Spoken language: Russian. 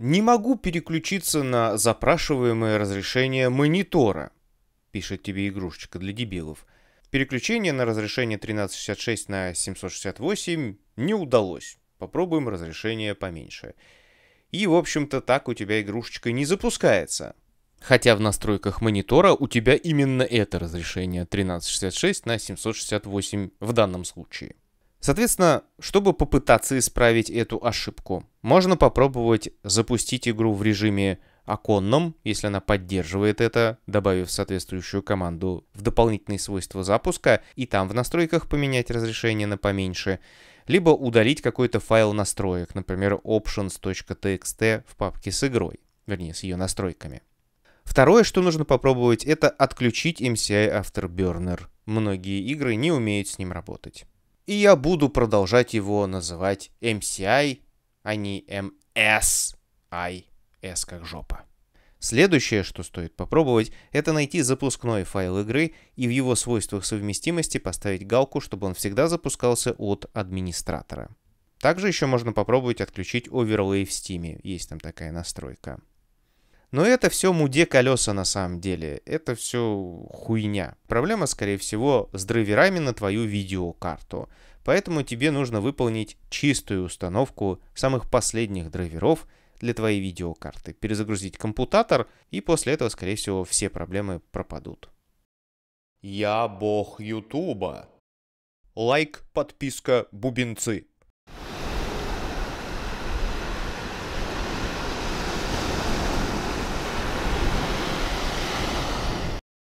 Не могу переключиться на запрашиваемое разрешение монитора, пишет тебе игрушечка для дебилов. Переключение на разрешение 1366 на 768 не удалось. Попробуем разрешение поменьше. И, в общем-то, так у тебя игрушечка не запускается. Хотя в настройках монитора у тебя именно это разрешение 1366 на 768 в данном случае. Соответственно, чтобы попытаться исправить эту ошибку, можно попробовать запустить игру в режиме оконном, если она поддерживает это, добавив соответствующую команду в дополнительные свойства запуска, и там в настройках поменять разрешение на поменьше, либо удалить какой-то файл настроек, например, options.txt в папке с игрой, вернее, с ее настройками. Второе, что нужно попробовать, это отключить MCI Afterburner. Многие игры не умеют с ним работать. И я буду продолжать его называть MCI, а, а не MSI. S а как жопа. Следующее, что стоит попробовать, это найти запускной файл игры и в его свойствах совместимости поставить галку, чтобы он всегда запускался от администратора. Также еще можно попробовать отключить оверлей в Steam, есть там такая настройка. Но это все муде колеса на самом деле. Это все хуйня. Проблема, скорее всего, с драйверами на твою видеокарту. Поэтому тебе нужно выполнить чистую установку самых последних драйверов для твоей видеокарты, перезагрузить компутатор, и после этого, скорее всего, все проблемы пропадут. Я бог Ютуба. Лайк, подписка, бубенцы.